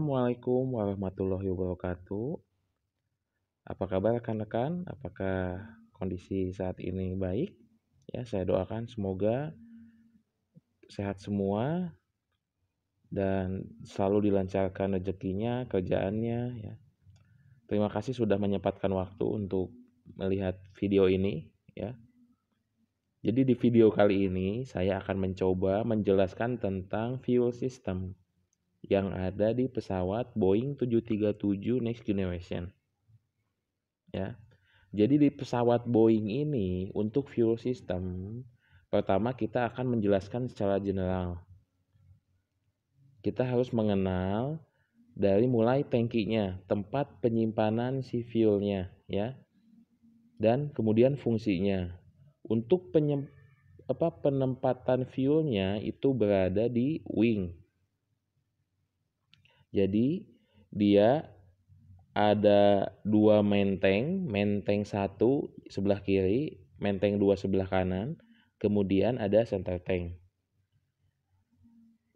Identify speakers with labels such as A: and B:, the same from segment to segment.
A: Assalamualaikum warahmatullahi wabarakatuh. Apa kabar rekan-rekan? Apakah kondisi saat ini baik? Ya, saya doakan semoga sehat semua dan selalu dilancarkan rezekinya, kerjaannya ya. Terima kasih sudah menyempatkan waktu untuk melihat video ini ya. Jadi di video kali ini saya akan mencoba menjelaskan tentang fuel system yang ada di pesawat Boeing 737 Next Generation. Ya. Jadi di pesawat Boeing ini untuk fuel system pertama kita akan menjelaskan secara general. Kita harus mengenal dari mulai tangkinya, tempat penyimpanan si fuelnya, ya. Dan kemudian fungsinya. Untuk penyem, apa penempatan fuelnya itu berada di wing jadi dia ada dua menteng, menteng satu sebelah kiri, menteng dua sebelah kanan, kemudian ada center tank.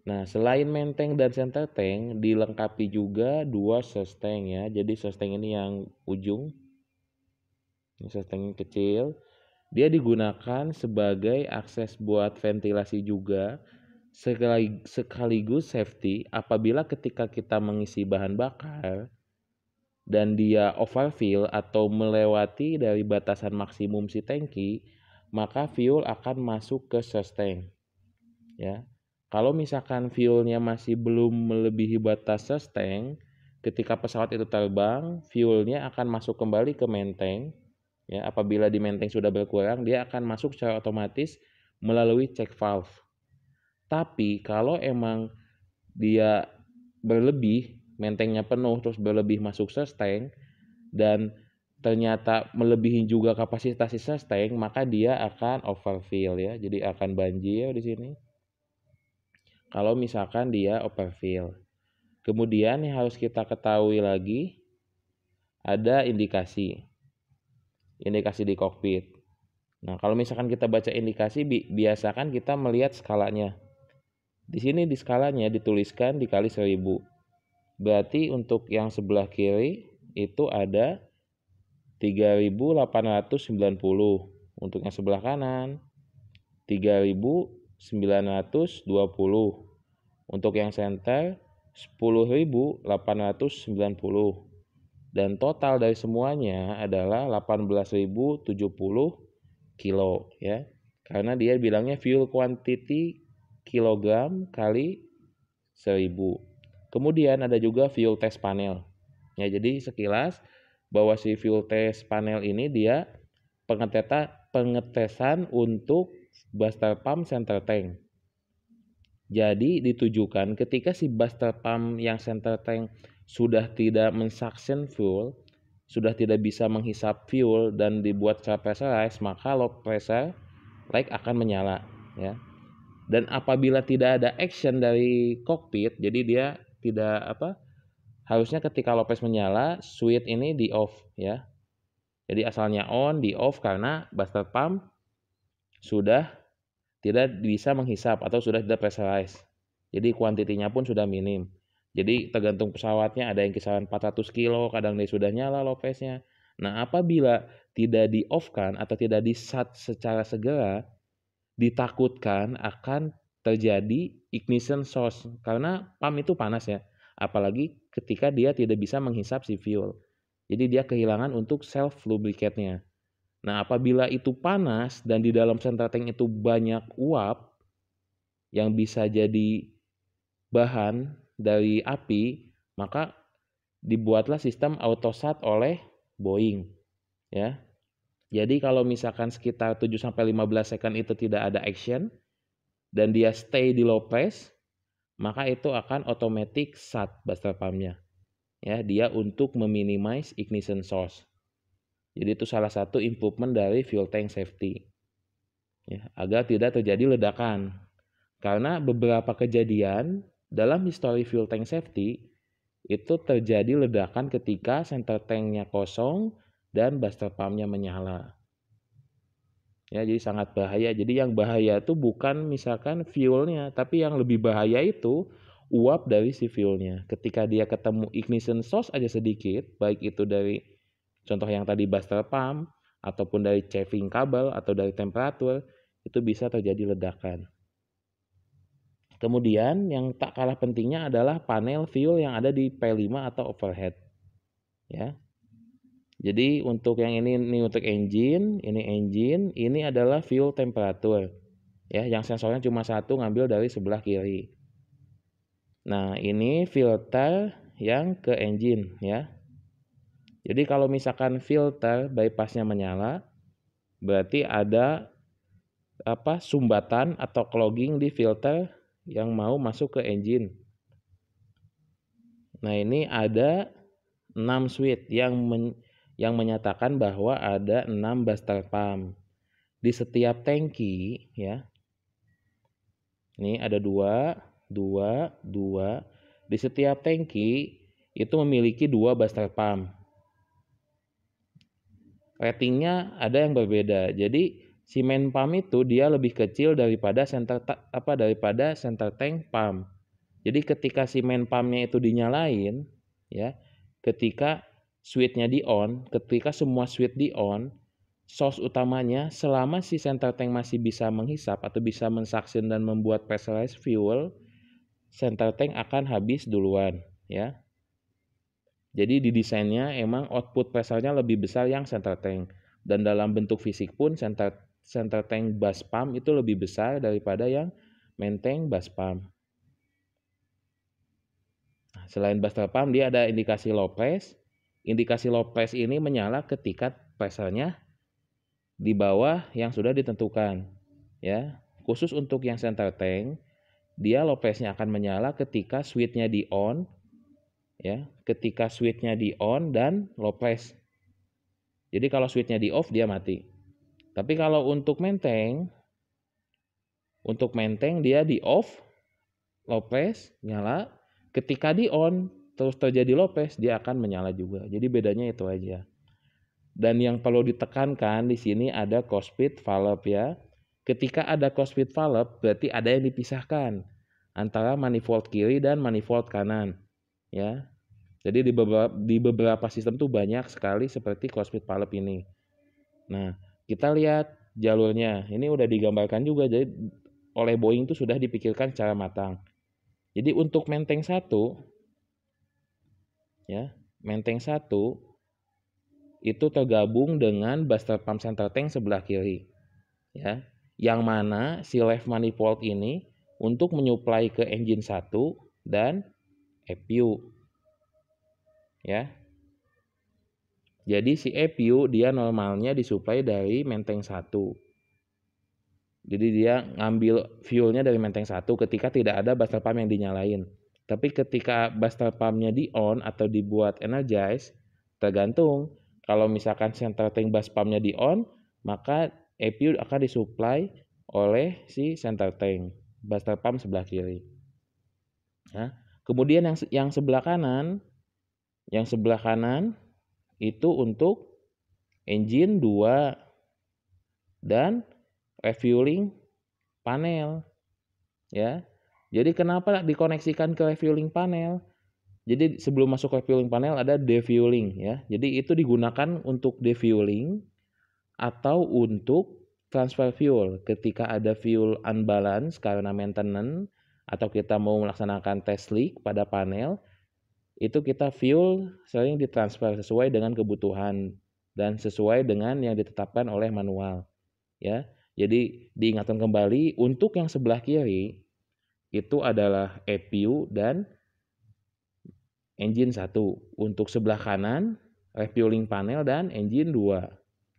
A: Nah, selain menteng dan center tank, dilengkapi juga dua sustain ya. Jadi sustain ini yang ujung, ini susteng yang kecil. Dia digunakan sebagai akses buat ventilasi juga, sekaligus safety apabila ketika kita mengisi bahan bakar dan dia overfill atau melewati dari batasan maksimum si tangki, maka fuel akan masuk ke sustain Ya. Kalau misalkan fuelnya masih belum melebihi batas sustain ketika pesawat itu terbang, fuelnya akan masuk kembali ke menteng Ya, apabila di menteng sudah berkurang, dia akan masuk secara otomatis melalui check valve tapi kalau emang dia berlebih, mentengnya penuh terus berlebih masuk sustain dan ternyata melebihi juga kapasitas tank maka dia akan overfill ya jadi akan banjir di sini kalau misalkan dia overfill kemudian yang harus kita ketahui lagi ada indikasi indikasi di kokpit nah kalau misalkan kita baca indikasi bi biasakan kita melihat skalanya di sini di skalanya dituliskan dikali 1000. Berarti untuk yang sebelah kiri itu ada 3890. Untuk yang sebelah kanan 3920. Untuk yang center 10.890. Dan total dari semuanya adalah 18.070 kilo ya. Karena dia bilangnya fuel quantity kilogram kali 1000. Kemudian ada juga fuel test panel. Ya, jadi sekilas bahwa si fuel test panel ini dia pengeteta, pengetesan untuk buster pump center tank. Jadi ditujukan ketika si buster pump yang center tank sudah tidak mensuction fuel, sudah tidak bisa menghisap fuel dan dibuat secara pressurize, maka low pressure light akan menyala ya dan apabila tidak ada action dari kokpit jadi dia tidak apa harusnya ketika Lopez menyala switch ini di off ya jadi asalnya on di off karena buster pump sudah tidak bisa menghisap atau sudah tidak pressurized jadi kuantitinya pun sudah minim jadi tergantung pesawatnya ada yang kisaran 400 kilo kadang dia sudah nyala Lopeznya nah apabila tidak di off kan atau tidak di shut secara segera ditakutkan akan terjadi ignition source karena pump itu panas ya apalagi ketika dia tidak bisa menghisap si fuel jadi dia kehilangan untuk self lubricate-nya nah apabila itu panas dan di dalam center tank itu banyak uap yang bisa jadi bahan dari api maka dibuatlah sistem auto autosat oleh Boeing ya jadi kalau misalkan sekitar 7 sampai 15 second itu tidak ada action dan dia stay di low press, maka itu akan otomatis shut buster pumpnya. Ya, dia untuk meminimize ignition source. Jadi itu salah satu improvement dari fuel tank safety. Ya, agar tidak terjadi ledakan. Karena beberapa kejadian dalam histori fuel tank safety itu terjadi ledakan ketika center tanknya kosong dan buster pumpnya menyala. Ya, jadi sangat bahaya. Jadi yang bahaya itu bukan misalkan fuelnya, tapi yang lebih bahaya itu uap dari si fuelnya. Ketika dia ketemu ignition source aja sedikit, baik itu dari contoh yang tadi buster pump, ataupun dari chafing kabel atau dari temperatur, itu bisa terjadi ledakan. Kemudian yang tak kalah pentingnya adalah panel fuel yang ada di P5 atau overhead. Ya, jadi untuk yang ini ini untuk engine, ini engine, ini adalah fuel temperature. Ya, yang sensornya cuma satu ngambil dari sebelah kiri. Nah, ini filter yang ke engine ya. Jadi kalau misalkan filter bypassnya menyala, berarti ada apa sumbatan atau clogging di filter yang mau masuk ke engine. Nah, ini ada 6 switch yang men, yang menyatakan bahwa ada 6 bastel pump. Di setiap tangki ya. Ini ada dua, dua, dua. Di setiap tangki itu memiliki dua bastel pump. Ratingnya ada yang berbeda. Jadi si main pump itu dia lebih kecil daripada center apa daripada center tank pump. Jadi ketika si main pumpnya itu dinyalain ya, ketika switchnya di on, ketika semua switch di on, source utamanya selama si center tank masih bisa menghisap atau bisa mensaksin dan membuat pressurized fuel, center tank akan habis duluan, ya. Jadi di desainnya emang output pressure-nya lebih besar yang center tank dan dalam bentuk fisik pun center center tank bus pump itu lebih besar daripada yang main tank bus pump. Nah, selain bus pump dia ada indikasi low press, Indikasi low price ini menyala ketika pressure-nya di bawah yang sudah ditentukan. Ya, khusus untuk yang center tank, dia low price-nya akan menyala ketika switch-nya di on, ya, ketika switch-nya di on dan low price. Jadi kalau switch-nya di off dia mati. Tapi kalau untuk menteng, untuk menteng dia di off, low price nyala, ketika di on terus terjadi Lopez, dia akan menyala juga. Jadi bedanya itu aja. Dan yang perlu ditekankan di sini ada cockpit valve ya. Ketika ada cockpit valve, berarti ada yang dipisahkan antara manifold kiri dan manifold kanan. Ya. Jadi di beberapa, di beberapa sistem tuh banyak sekali seperti cockpit valve ini. Nah, kita lihat jalurnya. Ini udah digambarkan juga jadi oleh Boeing itu sudah dipikirkan secara matang. Jadi untuk menteng satu ya Menteng satu itu tergabung dengan Buster Pump Center Tank sebelah kiri ya yang mana si left manifold ini untuk menyuplai ke engine satu dan EPU ya jadi si EPU dia normalnya disuplai dari Menteng satu. jadi dia ngambil fuelnya dari Menteng satu ketika tidak ada Buster Pump yang dinyalain tapi ketika buster pumpnya di on atau dibuat energize, tergantung kalau misalkan center tank bus pumpnya di on, maka APU akan disuplai oleh si center tank, buster pump sebelah kiri. Nah, kemudian yang yang sebelah kanan, yang sebelah kanan itu untuk engine 2 dan refueling panel ya jadi kenapa dikoneksikan ke refueling panel? Jadi sebelum masuk ke refueling panel ada defueling ya. Jadi itu digunakan untuk defueling atau untuk transfer fuel ketika ada fuel unbalance karena maintenance atau kita mau melaksanakan test leak pada panel itu kita fuel sering ditransfer sesuai dengan kebutuhan dan sesuai dengan yang ditetapkan oleh manual ya. Jadi diingatkan kembali untuk yang sebelah kiri itu adalah EPU dan engine 1. Untuk sebelah kanan refueling panel dan engine 2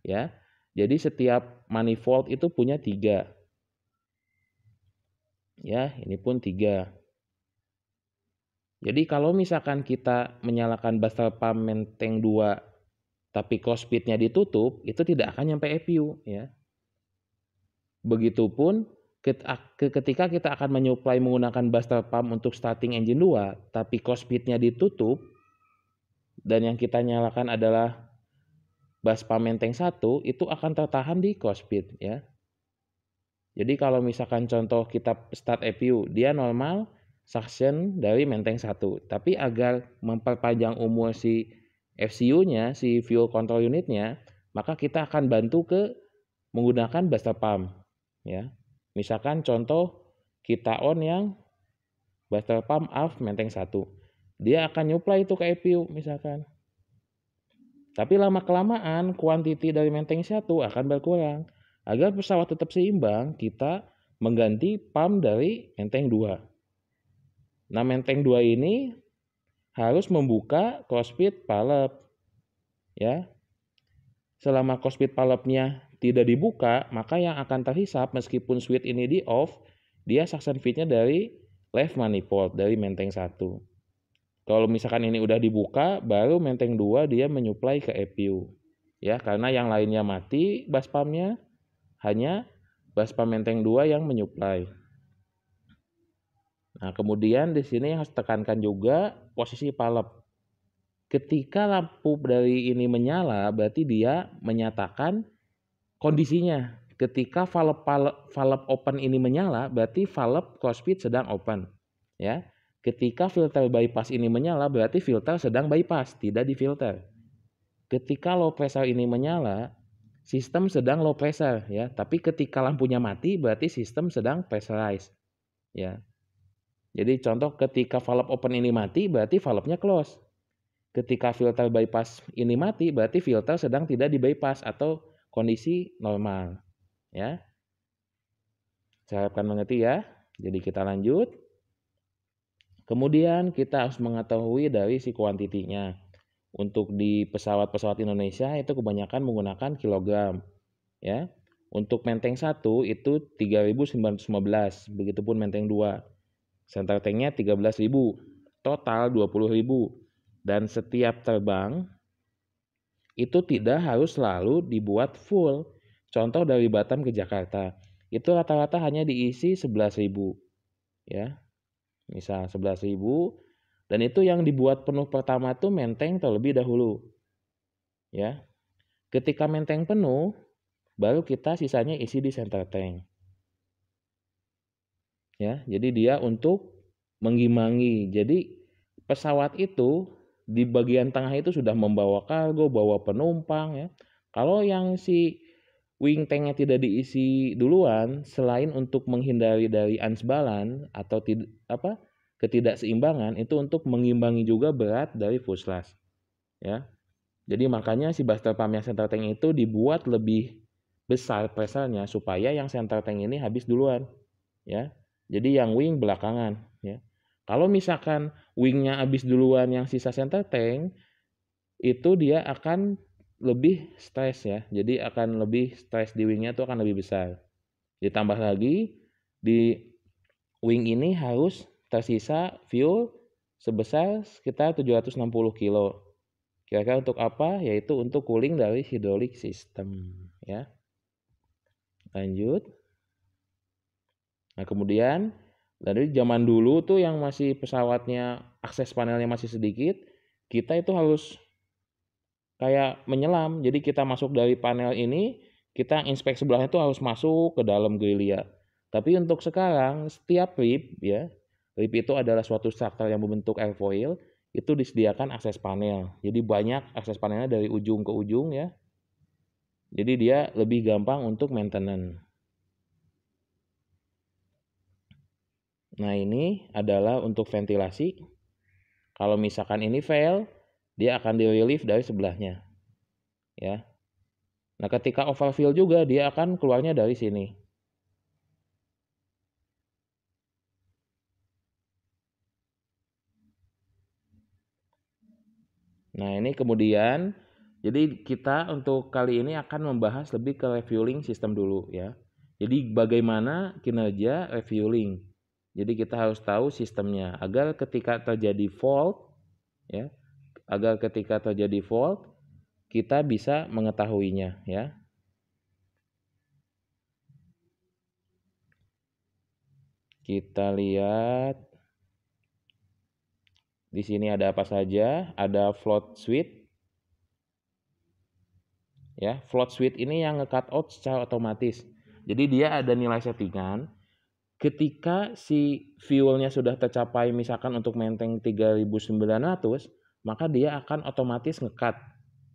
A: ya. Jadi setiap manifold itu punya tiga. Ya, ini pun tiga. Jadi kalau misalkan kita menyalakan basal pump menteng 2 tapi cockpitnya ditutup, itu tidak akan nyampe EPU ya. Begitupun ketika kita akan menyuplai menggunakan buster pump untuk starting engine 2, tapi cockpitnya ditutup, dan yang kita nyalakan adalah bus pump menteng 1, itu akan tertahan di cockpit ya. Jadi kalau misalkan contoh kita start EPU, dia normal suction dari menteng 1. Tapi agar memperpanjang umur si FCU-nya, si fuel control unitnya, maka kita akan bantu ke menggunakan buster pump ya. Misalkan contoh kita on yang battle Pump off Menteng 1. Dia akan nyuplai itu ke EPU misalkan. Tapi lama-kelamaan kuantiti dari Menteng 1 akan berkurang. Agar pesawat tetap seimbang, kita mengganti pump dari Menteng 2. Nah, Menteng 2 ini harus membuka cockpit palep. Ya. Selama cockpit palepnya tidak dibuka, maka yang akan terhisap meskipun switch ini di off, dia suction feednya dari left manifold, dari menteng 1. Kalau misalkan ini udah dibuka, baru menteng 2 dia menyuplai ke EPU. Ya, karena yang lainnya mati pumpnya, hanya baspam menteng 2 yang menyuplai. Nah, kemudian di sini yang harus tekankan juga posisi palep. Ketika lampu dari ini menyala, berarti dia menyatakan kondisinya ketika valve, valve, valve open ini menyala berarti valve close speed sedang open ya ketika filter bypass ini menyala berarti filter sedang bypass tidak difilter ketika low pressure ini menyala sistem sedang low pressure ya tapi ketika lampunya mati berarti sistem sedang pressurized ya jadi contoh ketika valve open ini mati berarti valve-nya close ketika filter bypass ini mati berarti filter sedang tidak di bypass atau kondisi normal. Ya. Saya harapkan mengerti ya. Jadi kita lanjut. Kemudian kita harus mengetahui dari si kuantitinya. Untuk di pesawat-pesawat Indonesia itu kebanyakan menggunakan kilogram. Ya. Untuk Menteng 1 itu 3.915, begitupun Menteng 2. Center tanknya 13.000, total 20.000. Dan setiap terbang itu tidak harus selalu dibuat full. Contoh dari Batam ke Jakarta, itu rata-rata hanya diisi 11.000. Ya. Misal 11.000 dan itu yang dibuat penuh pertama tuh menteng terlebih dahulu. Ya. Ketika menteng penuh, baru kita sisanya isi di center tank. Ya, jadi dia untuk mengimangi Jadi pesawat itu di bagian tengah itu sudah membawa kargo, bawa penumpang ya. Kalau yang si wing tanknya tidak diisi duluan, selain untuk menghindari dari ansbalan atau tid apa ketidakseimbangan itu untuk mengimbangi juga berat dari fuselage ya. Jadi makanya si buster pump yang center tank itu dibuat lebih besar pressernya supaya yang center tank ini habis duluan ya. Jadi yang wing belakangan kalau misalkan wingnya habis duluan yang sisa center tank, itu dia akan lebih stres ya. Jadi akan lebih stres di wingnya itu akan lebih besar. Ditambah lagi di wing ini harus tersisa fuel sebesar sekitar 760 kilo. Kira-kira untuk apa? Yaitu untuk cooling dari hidrolik sistem ya. Lanjut. Nah, kemudian dari zaman dulu tuh yang masih pesawatnya akses panelnya masih sedikit kita itu harus kayak menyelam jadi kita masuk dari panel ini kita inspek sebelahnya itu harus masuk ke dalam gerilya tapi untuk sekarang setiap rib ya rib itu adalah suatu struktur yang membentuk airfoil itu disediakan akses panel jadi banyak akses panelnya dari ujung ke ujung ya jadi dia lebih gampang untuk maintenance Nah ini adalah untuk ventilasi. Kalau misalkan ini fail, dia akan di relief dari sebelahnya. Ya. Nah ketika overfill juga dia akan keluarnya dari sini. Nah ini kemudian jadi kita untuk kali ini akan membahas lebih ke refueling sistem dulu ya. Jadi bagaimana kinerja refueling jadi kita harus tahu sistemnya agar ketika terjadi fault ya, agar ketika terjadi fault kita bisa mengetahuinya ya. Kita lihat di sini ada apa saja? Ada float switch, Ya, float switch ini yang nge-cut out secara otomatis. Jadi dia ada nilai settingan, ketika si fuelnya sudah tercapai misalkan untuk menteng 3900 maka dia akan otomatis ngekat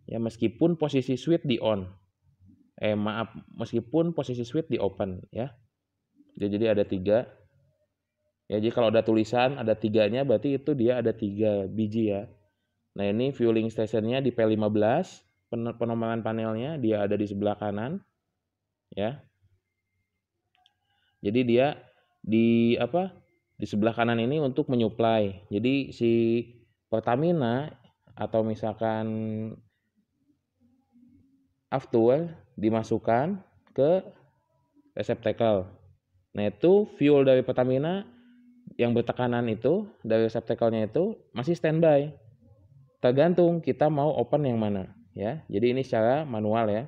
A: ya meskipun posisi switch di on eh maaf meskipun posisi switch di open ya. ya jadi ada tiga ya jadi kalau ada tulisan ada tiganya berarti itu dia ada tiga biji ya nah ini fueling stationnya di P15 penomoran panelnya dia ada di sebelah kanan ya jadi dia di apa di sebelah kanan ini untuk menyuplai. Jadi si Pertamina atau misalkan after dimasukkan ke receptacle. Nah itu fuel dari Pertamina yang bertekanan itu dari receptacle-nya itu masih standby. Tergantung kita mau open yang mana ya. Jadi ini secara manual ya.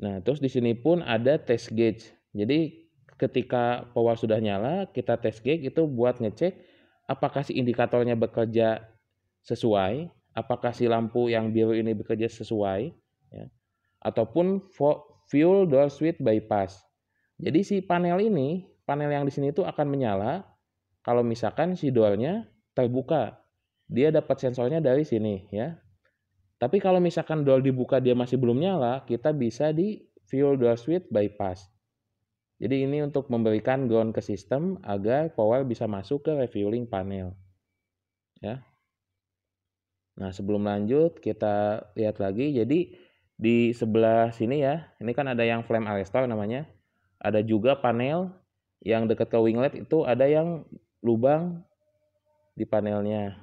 A: Nah terus di sini pun ada test gauge. Jadi ketika power sudah nyala, kita tes gig itu buat ngecek apakah si indikatornya bekerja sesuai, apakah si lampu yang biru ini bekerja sesuai, ya. ataupun fuel door switch bypass. Jadi si panel ini, panel yang di sini itu akan menyala kalau misalkan si doornya terbuka. Dia dapat sensornya dari sini ya. Tapi kalau misalkan door dibuka dia masih belum nyala, kita bisa di fuel door switch bypass. Jadi ini untuk memberikan ground ke sistem agar power bisa masuk ke refueling panel. Ya. Nah, sebelum lanjut kita lihat lagi. Jadi di sebelah sini ya, ini kan ada yang flame arrestor namanya. Ada juga panel yang dekat ke winglet itu ada yang lubang di panelnya.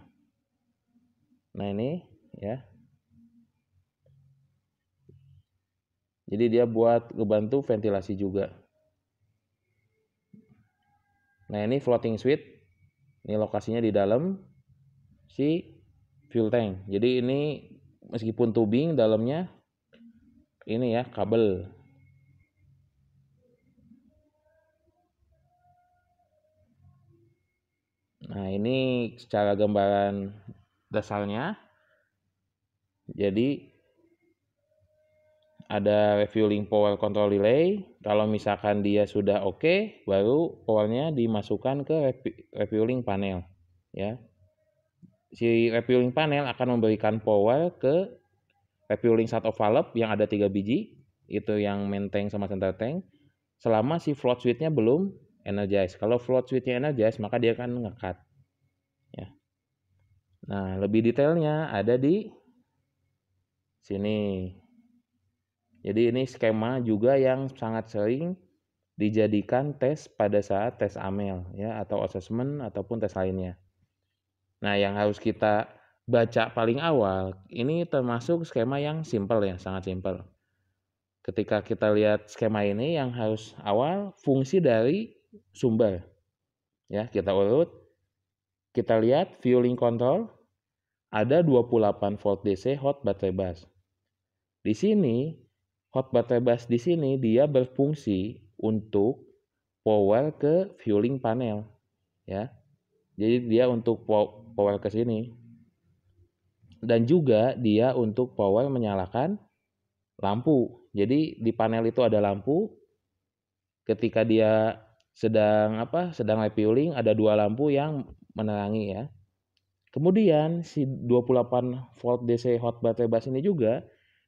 A: Nah, ini ya. Jadi dia buat ngebantu ventilasi juga. Nah ini floating suite. Ini lokasinya di dalam si fuel tank. Jadi ini meskipun tubing dalamnya ini ya kabel. Nah ini secara gambaran dasarnya. Jadi ada refueling power control relay. Kalau misalkan dia sudah oke, okay, baru powernya dimasukkan ke refueling panel. Ya, si refueling panel akan memberikan power ke refueling satu valve yang ada tiga biji, itu yang main tank sama center tank, selama si float switchnya belum energize. Kalau float switchnya energize, maka dia akan ngekat. Ya. Nah, lebih detailnya ada di sini. Jadi ini skema juga yang sangat sering dijadikan tes pada saat tes AMEL ya atau assessment ataupun tes lainnya. Nah, yang harus kita baca paling awal ini termasuk skema yang simple ya, sangat simple. Ketika kita lihat skema ini yang harus awal fungsi dari sumber. Ya, kita urut. Kita lihat fueling control ada 28 volt DC hot battery bus. Di sini Hot bus di sini dia berfungsi untuk power ke fueling panel ya. Jadi dia untuk power ke sini. Dan juga dia untuk power menyalakan lampu. Jadi di panel itu ada lampu. Ketika dia sedang apa? Sedang refueling ada dua lampu yang menerangi ya. Kemudian si 28 volt DC hot battery bus ini juga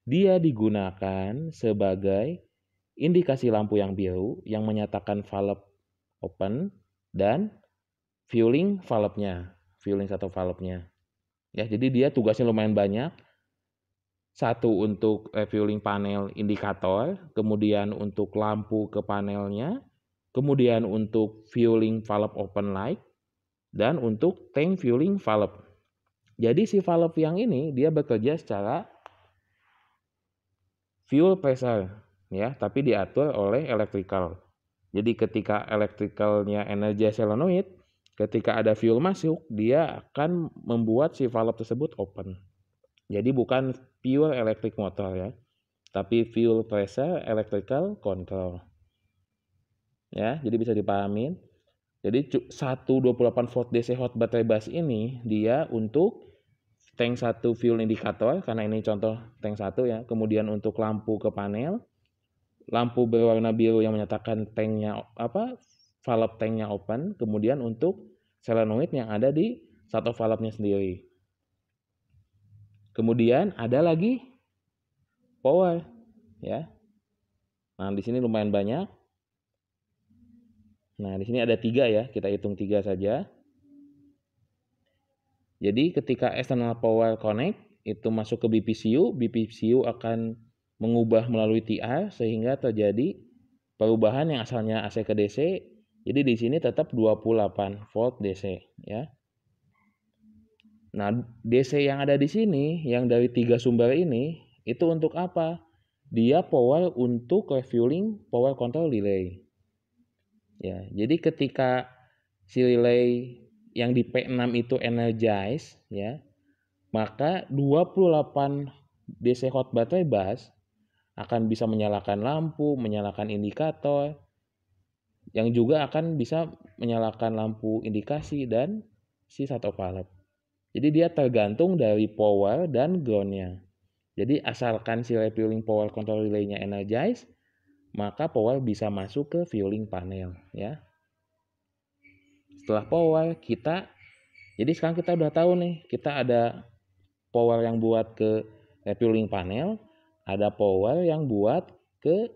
A: dia digunakan sebagai indikasi lampu yang biru yang menyatakan valve open dan fueling valve-nya, fueling satu valve-nya. Ya, jadi dia tugasnya lumayan banyak. Satu untuk eh, fueling panel indikator, kemudian untuk lampu ke panelnya, kemudian untuk fueling valve open light, dan untuk tank fueling valve. Jadi si valve yang ini dia bekerja secara fuel pressure ya, tapi diatur oleh electrical. Jadi ketika electricalnya energi solenoid, ketika ada fuel masuk, dia akan membuat si valve tersebut open. Jadi bukan pure electric motor ya, tapi fuel pressure electrical control. Ya, jadi bisa dipahamin. Jadi 128 volt DC hot battery bus ini dia untuk tank satu fuel indicator karena ini contoh tank satu ya. Kemudian untuk lampu ke panel, lampu berwarna biru yang menyatakan tanknya apa valve tanknya open. Kemudian untuk selenoid yang ada di satu valve-nya sendiri. Kemudian ada lagi power ya. Nah, di sini lumayan banyak. Nah, di sini ada tiga ya, kita hitung tiga saja. Jadi ketika external power connect itu masuk ke BPCU, BPCU akan mengubah melalui TR sehingga terjadi perubahan yang asalnya AC ke DC. Jadi di sini tetap 28 volt DC ya. Nah, DC yang ada di sini yang dari tiga sumber ini itu untuk apa? Dia power untuk refueling power control relay. Ya, jadi ketika si relay yang di P6 itu energize ya maka 28 DC hot baterai bus akan bisa menyalakan lampu, menyalakan indikator, yang juga akan bisa menyalakan lampu indikasi dan si satu valve. Jadi dia tergantung dari power dan groundnya. Jadi asalkan si refueling power control relay-nya energize, maka power bisa masuk ke fueling panel ya setelah power kita jadi sekarang kita udah tahu nih kita ada power yang buat ke refueling panel ada power yang buat ke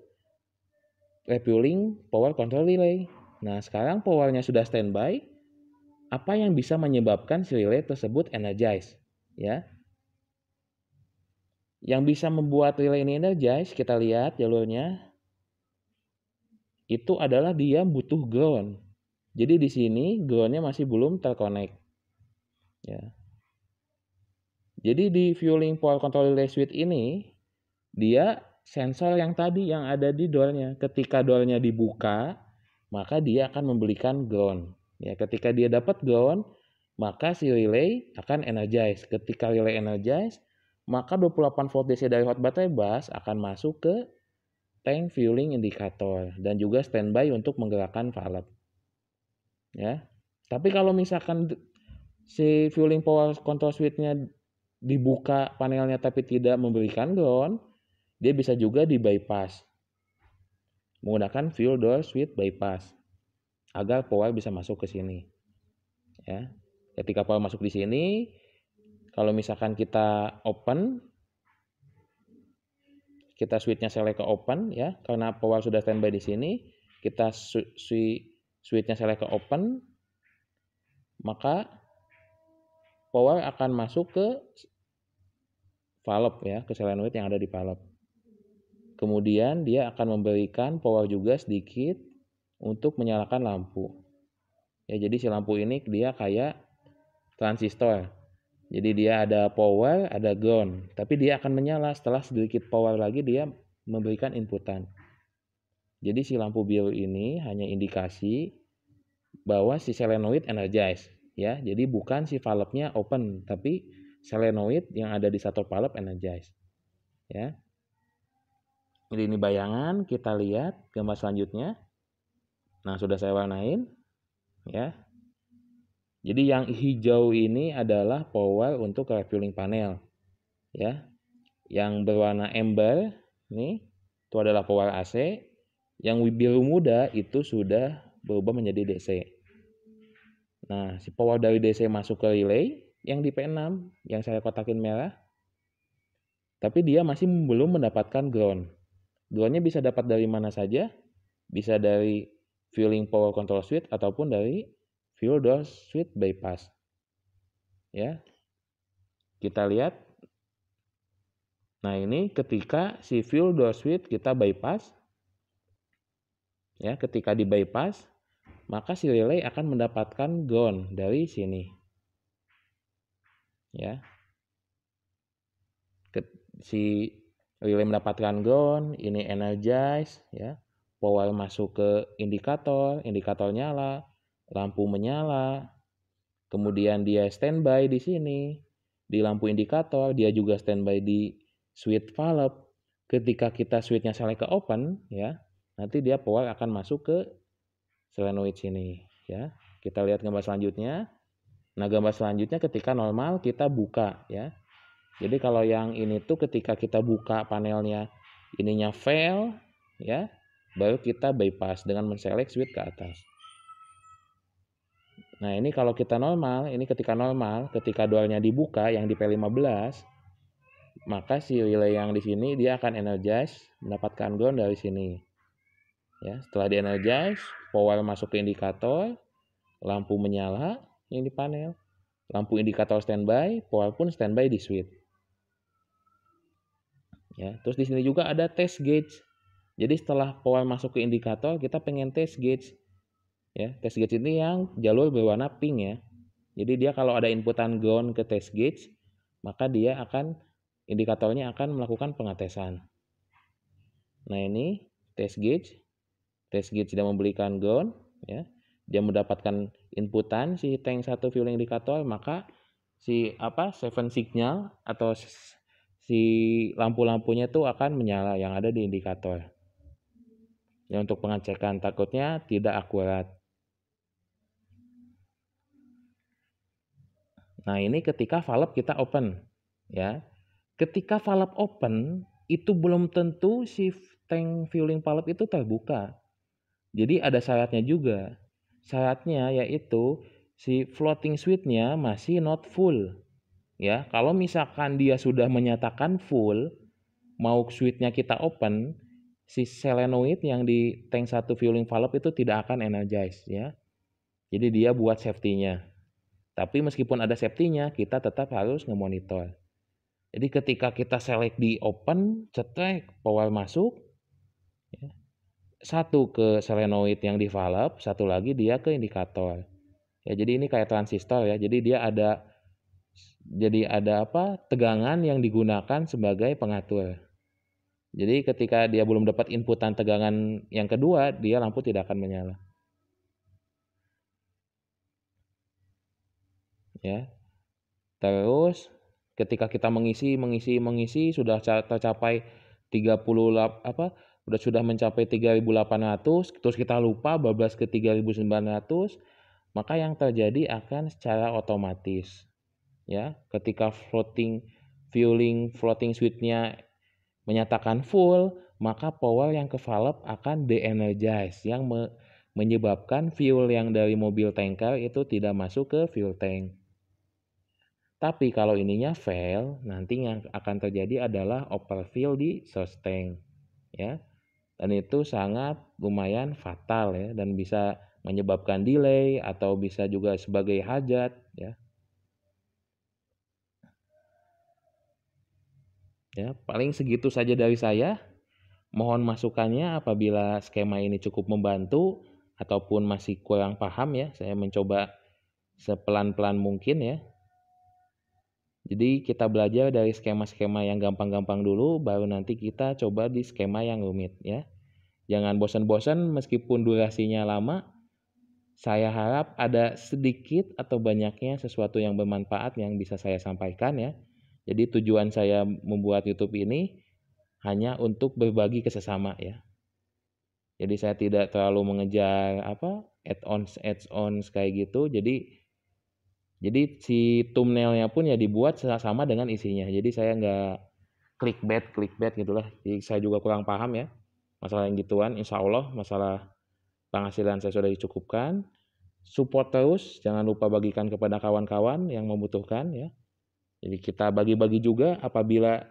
A: refueling power control relay nah sekarang powernya sudah standby apa yang bisa menyebabkan si relay tersebut energize ya yang bisa membuat relay ini energize kita lihat jalurnya itu adalah dia butuh ground jadi di sini groundnya masih belum terkonek. Ya. Jadi di fueling power control relay switch ini dia sensor yang tadi yang ada di dolnya. Ketika dolnya dibuka, maka dia akan membelikan ground. Ya, ketika dia dapat ground, maka si relay akan energize. Ketika relay energize, maka 28 volt DC dari hot battery bus akan masuk ke tank fueling indikator dan juga standby untuk menggerakkan valve ya tapi kalau misalkan si fueling power control switchnya dibuka panelnya tapi tidak memberikan ground dia bisa juga di bypass menggunakan fuel door switch bypass agar power bisa masuk ke sini ya ketika power masuk di sini kalau misalkan kita open kita switchnya select ke open ya karena power sudah standby di sini kita switch switchnya saya ke open, maka power akan masuk ke valve ya, ke solenoid yang ada di valve. Kemudian dia akan memberikan power juga sedikit untuk menyalakan lampu. Ya, jadi si lampu ini dia kayak transistor. Jadi dia ada power, ada ground, tapi dia akan menyala setelah sedikit power lagi dia memberikan inputan. Jadi si lampu biru ini hanya indikasi bahwa si selenoid energize ya. Jadi bukan si valve-nya open tapi selenoid yang ada di satu valve energize. Ya. Jadi ini bayangan, kita lihat gambar selanjutnya. Nah, sudah saya warnain ya. Jadi yang hijau ini adalah power untuk refueling panel. Ya. Yang berwarna ember ini itu adalah power AC, yang biru muda itu sudah berubah menjadi DC. Nah, si power dari DC masuk ke relay yang di P6 yang saya kotakin merah. Tapi dia masih belum mendapatkan ground. Groundnya bisa dapat dari mana saja. Bisa dari fueling power control switch ataupun dari fuel door switch bypass. Ya. Kita lihat. Nah, ini ketika si fuel door switch kita bypass, ya ketika di bypass maka si relay akan mendapatkan gone dari sini ya si relay mendapatkan gone. ini energize ya power masuk ke indikator indikator nyala lampu menyala kemudian dia standby di sini di lampu indikator dia juga standby di switch valve ketika kita switchnya select ke open ya nanti dia power akan masuk ke solenoid sini ya kita lihat gambar selanjutnya nah gambar selanjutnya ketika normal kita buka ya jadi kalau yang ini tuh ketika kita buka panelnya ininya fail ya baru kita bypass dengan menselek switch ke atas Nah ini kalau kita normal, ini ketika normal, ketika dualnya dibuka yang di P15, maka si relay yang di sini dia akan energize mendapatkan ground dari sini. Ya, setelah di energize, power masuk ke indikator, lampu menyala yang di panel, lampu indikator standby, power pun standby di switch. Ya, terus di sini juga ada test gauge. Jadi setelah power masuk ke indikator, kita pengen test gauge. Ya, test gauge ini yang jalur berwarna pink ya. Jadi dia kalau ada inputan ground ke test gauge, maka dia akan indikatornya akan melakukan pengetesan. Nah ini test gauge Resgit tidak membelikan gaun, ya, dia mendapatkan inputan si tank satu fuel indicator maka si apa seven signal atau si lampu-lampunya itu akan menyala yang ada di indikator. Ya untuk pengecekan takutnya tidak akurat. Nah, ini ketika valve kita open, ya. Ketika valve open itu belum tentu si tank fueling valve itu terbuka. Jadi ada syaratnya juga. Syaratnya yaitu si floating suite-nya masih not full. Ya, kalau misalkan dia sudah menyatakan full, mau suite-nya kita open, si solenoid yang di tank satu fueling valve itu tidak akan energize ya. Jadi dia buat safety-nya. Tapi meskipun ada safety-nya, kita tetap harus ngemonitor. Jadi ketika kita select di open, cetek, power masuk, ya satu ke solenoid yang develop satu lagi dia ke indikator. Ya, jadi ini kayak transistor ya. Jadi dia ada jadi ada apa? tegangan yang digunakan sebagai pengatur. Jadi ketika dia belum dapat inputan tegangan yang kedua, dia lampu tidak akan menyala. Ya. Terus ketika kita mengisi mengisi mengisi sudah tercapai 30 apa udah sudah mencapai 3800 terus kita lupa bablas ke 3900 maka yang terjadi akan secara otomatis ya ketika floating fueling floating switchnya menyatakan full maka power yang ke valve akan de de-energize yang me menyebabkan fuel yang dari mobil tanker itu tidak masuk ke fuel tank. Tapi kalau ininya fail, nanti yang akan terjadi adalah overfill di source tank. Ya, dan itu sangat lumayan fatal ya dan bisa menyebabkan delay atau bisa juga sebagai hajat ya. Ya, paling segitu saja dari saya. Mohon masukannya apabila skema ini cukup membantu ataupun masih kurang paham ya. Saya mencoba sepelan-pelan mungkin ya. Jadi kita belajar dari skema-skema yang gampang-gampang dulu, baru nanti kita coba di skema yang rumit ya. Jangan bosan-bosan meskipun durasinya lama. Saya harap ada sedikit atau banyaknya sesuatu yang bermanfaat yang bisa saya sampaikan ya. Jadi tujuan saya membuat YouTube ini hanya untuk berbagi ke sesama ya. Jadi saya tidak terlalu mengejar apa add-ons add-ons kayak gitu. Jadi jadi si thumbnailnya pun ya dibuat sama dengan isinya. Jadi saya nggak clickbait, clickbait gitulah. Jadi saya juga kurang paham ya masalah yang gituan. Insya Allah masalah penghasilan saya sudah dicukupkan. Support terus, jangan lupa bagikan kepada kawan-kawan yang membutuhkan ya. Jadi kita bagi-bagi juga apabila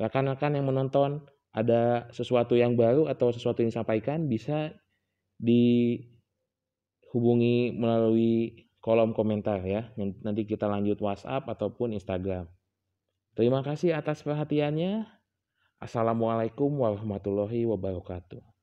A: rekan-rekan yang menonton ada sesuatu yang baru atau sesuatu yang disampaikan bisa dihubungi melalui kolom komentar ya. Nanti kita lanjut WhatsApp ataupun Instagram. Terima kasih atas perhatiannya. Assalamualaikum warahmatullahi wabarakatuh.